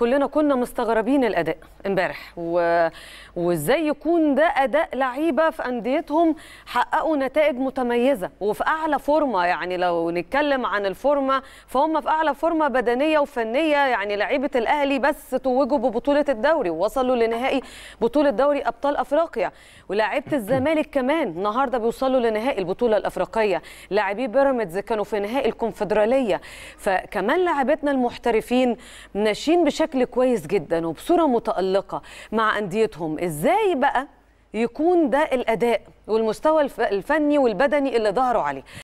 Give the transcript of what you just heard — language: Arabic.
كلنا كنا مستغربين الاداء امبارح و... وازاي يكون ده اداء لعيبه في انديتهم حققوا نتائج متميزه وفي اعلى فورمه يعني لو نتكلم عن الفورمه فهم في اعلى فورمه بدنيه وفنيه يعني لعيبه الاهلي بس توجوا ببطوله الدوري ووصلوا لنهائي بطوله دوري ابطال افريقيا ولاعيبه الزمالك كمان النهارده بيوصلوا لنهائي البطوله الافريقيه لاعبي بيراميدز كانوا في نهائي الكونفدراليه فكمان لاعبتنا المحترفين ناشئين بشكل بشكل كويس جدا وبصوره متالقه مع انديتهم ازاي بقى يكون ده الاداء والمستوى الفني والبدني اللي ظهروا عليه